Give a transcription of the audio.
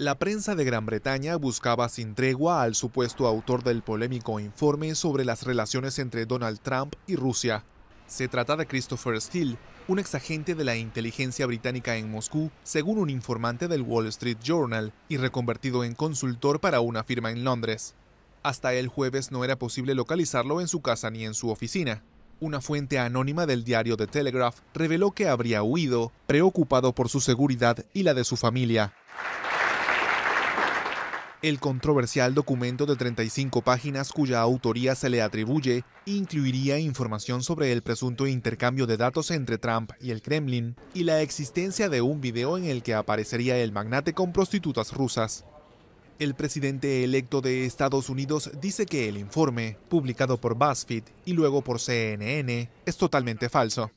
La prensa de Gran Bretaña buscaba sin tregua al supuesto autor del polémico informe sobre las relaciones entre Donald Trump y Rusia. Se trata de Christopher Steele, un exagente de la inteligencia británica en Moscú, según un informante del Wall Street Journal, y reconvertido en consultor para una firma en Londres. Hasta el jueves no era posible localizarlo en su casa ni en su oficina. Una fuente anónima del diario The Telegraph reveló que habría huido, preocupado por su seguridad y la de su familia. El controversial documento de 35 páginas cuya autoría se le atribuye incluiría información sobre el presunto intercambio de datos entre Trump y el Kremlin y la existencia de un video en el que aparecería el magnate con prostitutas rusas. El presidente electo de Estados Unidos dice que el informe, publicado por BuzzFeed y luego por CNN, es totalmente falso.